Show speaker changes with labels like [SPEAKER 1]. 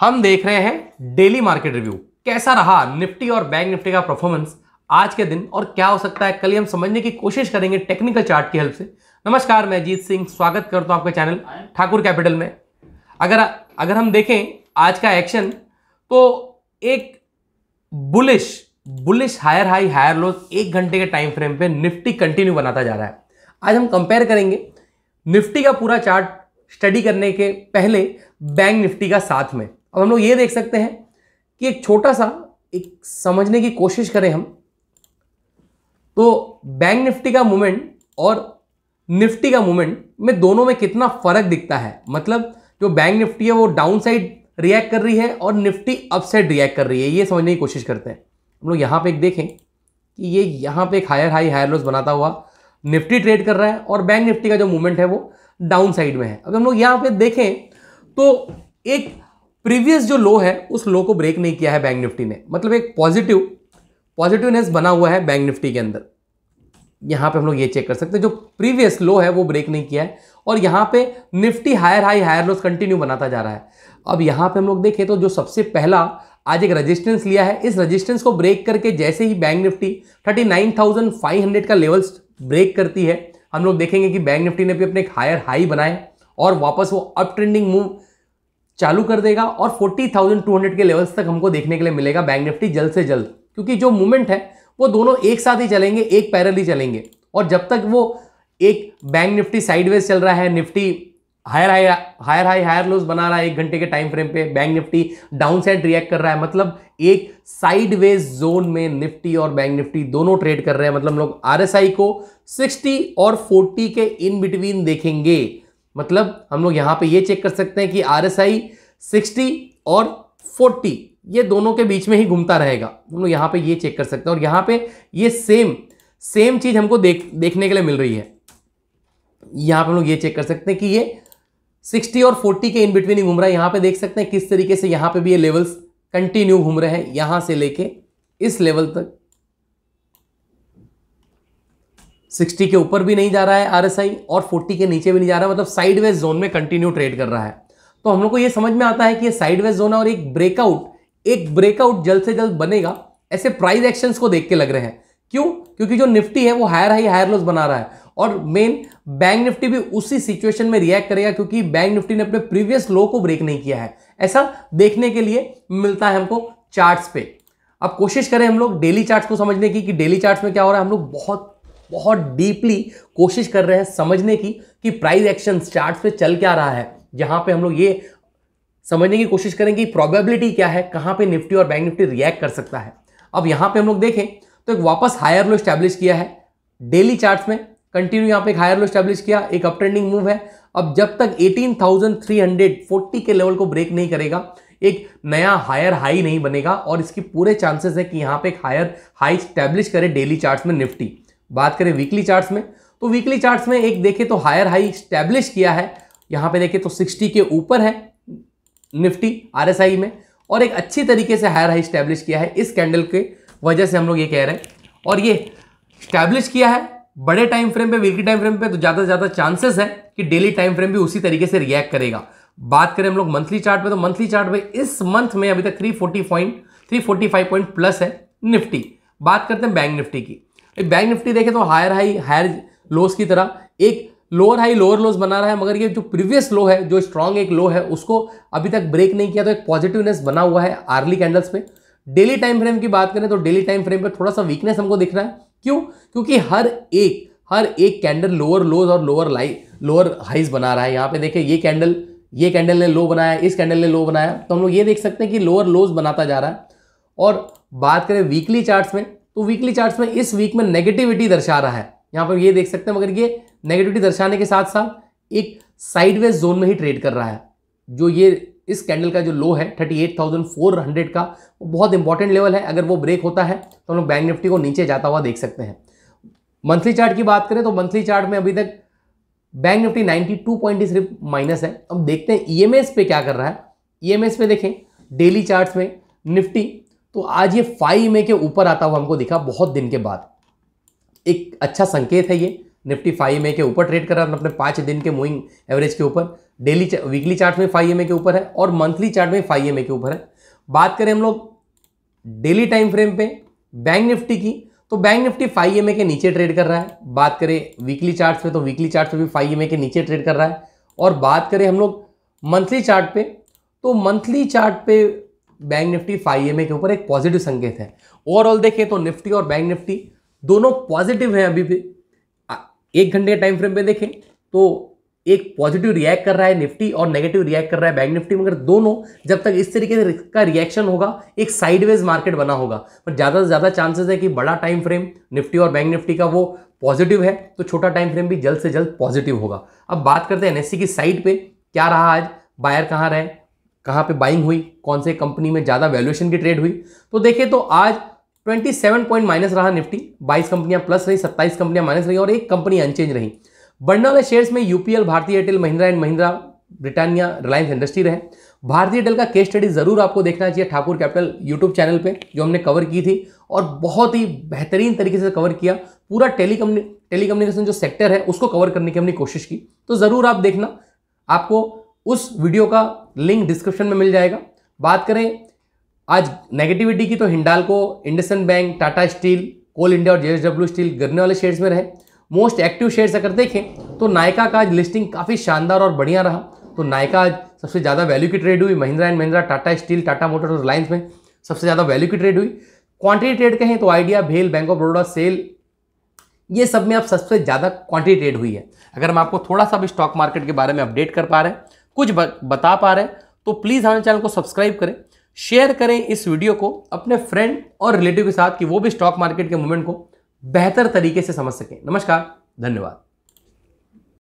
[SPEAKER 1] हम देख रहे हैं डेली मार्केट रिव्यू कैसा रहा निफ्टी और बैंक निफ्टी का परफॉर्मेंस आज के दिन और क्या हो सकता है कल हम समझने की कोशिश करेंगे टेक्निकल चार्ट की हेल्प से नमस्कार मैं अजीत सिंह स्वागत करता हूं आपके चैनल ठाकुर कैपिटल में अगर अगर हम देखें आज का एक्शन तो एक bullish bullish higher high higher lows एक घंटे के टाइम फ्रेम पे निफ्टी कंटिन्यू बनाता जा रहा है आज हम कंपेयर करेंगे निफ्टी का पूरा चार्ट स्टडी करने के पहले बैंक निफ्टी का साथ में अब हम लोग ये देख सकते हैं कि एक छोटा सा एक समझने की कोशिश करें हम तो बैंक निफ्टी का मूवमेंट और निफ्टी का मूवमेंट में दोनों में कितना फर्क दिखता है मतलब जो बैंक निफ्टी है वो डाउन साइड रिएक्ट कर रही है और निफ्टी अपसाइड रिएक्ट कर रही है ये समझने की कोशिश करते हैं हम लोग यहाँ पे एक देखें कि ये यहाँ पे एक हायर हाई हायर लोस बनाता हुआ निफ्टी ट्रेड कर रहा है और बैंक निफ्टी का जो मूवमेंट है वो डाउन साइड में है अगर हम लोग यहाँ पे देखें तो एक प्रीवियस जो लो है उस लो को ब्रेक नहीं किया है बैंक निफ्टी ने मतलब एक पॉजिटिव पॉजिटिवनेस बना हुआ है बैंक निफ्टी के अंदर यहां पे हम लोग ये चेक कर सकते हैं जो प्रीवियस लो है वो ब्रेक नहीं किया है और यहां पे Nifty higher high higher lows continue बनाता जा रहा है अब यहां पे हम लोग देखें तो जो सबसे पहला आज एक रेजिस्टेंस लिया है इस रेजिस्टेंस को ब्रेक करके जैसे ही बैंक निफ्टी 39,500 का लेवल्स ब्रेक करती है हम लोग देखेंगे कि बैंक निफ्टी ने भी अपने एक हायर हाई बनाए और वापस वो अप ट्रेंडिंग मूव चालू कर देगा और 40,200 के लेवल्स तक हमको देखने के लिए मिलेगा बैंक निफ्टी जल्द से जल्द क्योंकि जो मूवमेंट है वो दोनों एक साथ ही चलेंगे एक पैरल ही चलेंगे और जब तक वो एक बैंक निफ्टी साइडवेज चल रहा है Nifty higher high higher high higher lows बना रहा है एक घंटे के टाइम फ्रेम पे bank Nifty down side react कर रहा है मतलब एक साइडवेज जोन में निफ्टी और बैंक निफ्टी दोनों ट्रेड कर रहे हैं मतलब हम लोग आरएसआई को 60 और 40 के इन बिटवीन देखेंगे मतलब हम लोग यहाँ पे ये चेक कर सकते हैं कि आर एस आई सिक्सटी और फोर्टी ये दोनों के बीच में ही घूमता रहेगा हम लोग यहाँ पे ये चेक कर सकते हैं और यहाँ पे ये सेम सेम चीज़ हमको देख देखने के लिए मिल रही है यहाँ पे हम लोग ये चेक कर सकते हैं कि ये सिक्सटी और फोर्टी के इन बिटवीन ही घूम रहा है यहाँ पे देख सकते हैं किस तरीके से यहाँ पे भी ये लेवल्स कंटिन्यू घूम रहे हैं यहाँ से लेके इस लेवल तक सिक्सटी के ऊपर भी नहीं जा रहा है आरएसआई और फोर्टी के नीचे भी नहीं जा रहा है मतलब साइडवेज जोन में कंटिन्यू ट्रेड कर रहा है तो हम लोग को ये समझ में आता है कि ये साइडवेज जोन है और एक ब्रेकआउट एक ब्रेकआउट जल्द से जल्द बनेगा ऐसे प्राइस एक्शंस को देख के लग रहे हैं क्यों क्योंकि जो निफ्टी है वो हायर हाई हायर लोस बना रहा है और मेन बैंक निफ्टी भी उसी सिचुएशन में रिएक्ट करेगा क्योंकि बैंक निफ्टी ने अपने प्रीवियस लो को ब्रेक नहीं किया है ऐसा देखने के लिए मिलता है हमको चार्ट्स पे अब कोशिश करें हम लोग डेली चार्ट्स को समझने की कि डेली चार्ट्स में क्या हो रहा है हम लोग बहुत बहुत डीपली कोशिश कर रहे हैं समझने की कि प्राइस एक्शन चार्ट पे चल क्या रहा है यहाँ पे हम लोग ये समझने की कोशिश करेंगे कि प्रोबेबिलिटी क्या है कहाँ पे निफ्टी और बैंक निफ्टी रिएक्ट कर सकता है अब यहाँ पे हम लोग देखें तो एक वापस हायर लो स्टैब्लिश किया है डेली चार्ट में कंटिन्यू यहाँ पे एक हायर लो स्टैब्लिश किया एक अप ट्रेंडिंग मूव है अब जब तक एटीन के लेवल को ब्रेक नहीं करेगा एक नया हायर हाई नहीं बनेगा और इसकी पूरे चांसेस है कि यहाँ पे एक हायर हाई स्टैब्लिश करे डेली चार्ट्स में निफ्टी बात करें वीकली चार्ट्स में तो वीकली चार्ट्स में एक देखें तो हायर हाई स्टैब्लिश किया है यहाँ पे देखें तो 60 के ऊपर है निफ्टी आरएसआई में और एक अच्छी तरीके से हायर हाई स्टैब्लिश किया है इस कैंडल के वजह से हम लोग ये कह रहे हैं और ये स्टैब्लिश किया है बड़े टाइम फ्रेम पे वीकली टाइम फ्रेम पे तो ज़्यादा से ज़्यादा चांसेस है कि डेली टाइम फ्रेम भी उसी तरीके से रिएक्ट करेगा बात करें हम लोग मंथली चार्ट पे तो मंथली चार्ट पे इस मंथ में अभी तक 340 पॉइंट 345 पॉइंट प्लस है निफ्टी बात करते हैं बैंक निफ्टी की एक बैंक निफ्टी देखें तो हायर हाई हायर लोस की तरह एक लोअर हाई लोअर लोस बना रहा है मगर ये जो प्रीवियस लो है जो स्ट्रांग एक लो है उसको अभी तक ब्रेक नहीं किया तो एक पॉजिटिवनेस बना हुआ है आर्ली कैंडल्स में डेली टाइम फ्रेम की बात करें तो डेली टाइम फ्रेम पर थोड़ा सा वीकनेस हमको दिख रहा है क्यों क्योंकि हर एक हर एक कैंडल लोअर लोज और लोअर लाई लोअर हाइज बना रहा है यहाँ पे देखें ये कैंडल ये कैंडल ने लो बनाया इस कैंडल ने लो बनाया तो हम लोग ये देख सकते हैं कि लोअर लोज बनाता जा रहा है और बात करें वीकली चार्ट्स में तो वीकली चार्ट में इस वीक में नेगेटिविटी दर्शा रहा है यहां पर ये देख सकते हैं मगर ये नेगेटिविटी दर्शाने के साथ साथ एक साइडवेज जोन में ही ट्रेड कर रहा है जो ये इस कैंडल का जो लो है 38,400 का वो बहुत इंपॉर्टेंट लेवल है अगर वो ब्रेक होता है तो हम लोग बैंक निफ्टी को नीचे जाता हुआ देख सकते हैं मंथली चार्ट की बात करें तो मंथली चार्ट में अभी तक बैंक निफ्टी 92 पॉइंट ही सिर्फ माइनस है अब देखते हैं ईएमएस e पे क्या कर रहा है ईएमएस e पे देखें डेली चार्ट में निफ्टी तो आज ये फाइव में के ऊपर आता हुआ हमको दिखा बहुत दिन के बाद एक अच्छा संकेत है ये निफ्टी फाइव में के ऊपर ट्रेड कर रहा है अपने पाँच दिन के मूविंग एवरेज के ऊपर डेली चा, वीकली चार्ट में फाइव एम के ऊपर है और मंथली चार्ट में फाइव एम के ऊपर है बात करें हम लोग डेली टाइम फ्रेम पे बैंक निफ्टी की तो बैंक निफ्टी फाइव एम के नीचे ट्रेड कर रहा है बात करें वीकली चार्ट पे तो वीकली चार्ट पे भी फाइव एम के नीचे ट्रेड कर रहा है और बात करें हम लोग मंथली चार्ट पे तो मंथली चार्ट पे बैंक निफ्टी फाइव एम के ऊपर एक पॉजिटिव संकेत है ओवरऑल देखें तो निफ्टी और बैंक निफ्टी दोनों पॉजिटिव हैं अभी भी एक घंटे के टाइम फ्रेम पे देखें तो एक पॉजिटिव रिएक्ट कर रहा है निफ्टी और नेगेटिव रिएक्ट कर रहा है बैंक निफ्टी मगर दोनों जब तक इस तरीके से का रिएक्शन होगा एक साइडवेज मार्केट बना होगा पर ज़्यादा से ज़्यादा चांसेस है कि बड़ा टाइम फ्रेम निफ्टी और बैंक निफ्टी का वो पॉजिटिव है तो छोटा टाइम फ्रेम भी जल्द से जल्द पॉजिटिव होगा अब बात करते हैं एन e की साइड पर क्या रहा आज बायर कहाँ रहे कहाँ पे बाइंग हुई कौन से कंपनी में ज़्यादा वैल्यूएशन की ट्रेड हुई तो देखिए तो आज 27 पॉइंट माइनस रहा निफ्टी 22 कंपनियां प्लस रही 27 कंपनियां माइनस रही और एक कंपनी अनचेंज रही बढ़ने वाले शेयर्स में UPL Bharti Airtel Mahindra and Mahindra Britannia Reliance industry रहे भारतीय एयरटेल का केस स्टडी जरूर आपको देखना चाहिए ठाकुर कैपिटल यूट्यूब चैनल पर जो हमने कवर की थी और बहुत ही बेहतरीन तरीके से कवर किया पूरा टेलीकम्युनि टेलीकम्युनिकेशन जो सेक्टर है उसको कवर करने की हमने कोशिश की तो ज़रूर आप देखना आपको उस वीडियो का लिंक डिस्क्रिप्शन में मिल जाएगा बात करें आज नेगेटिविटी की तो Hindalco IndusInd bank Tata steel coal India और जेएसडब्ल्यू स्टील गिरने वाले शेयर्स में रहे मोस्ट एक्टिव शेयर्स अगर देखें तो नायका का आज लिस्टिंग काफ़ी शानदार और बढ़िया रहा तो नायका आज सबसे ज़्यादा वैल्यू की ट्रेड हुई Mahindra and Mahindra Tata steel Tata motors और रिलायंस में सबसे ज़्यादा वैल्यू की ट्रेड हुई क्वांटिटी ट्रेड कहें तो आइडिया भेल बैंक ऑफ बड़ौदा सेल ये सब में अब सबसे ज़्यादा क्वांटिटी ट्रेड हुई है अगर हम आपको थोड़ा सा भी स्टॉक मार्केट के बारे में अपडेट कर पा रहे हैं कुछ बता पा रहे हैं तो प्लीज़ हमारे चैनल को सब्सक्राइब करें शेयर करें इस वीडियो को अपने फ्रेंड और रिलेटिव के साथ कि वो भी स्टॉक मार्केट के मूवमेंट को बेहतर तरीके से समझ सकें नमस्कार धन्यवाद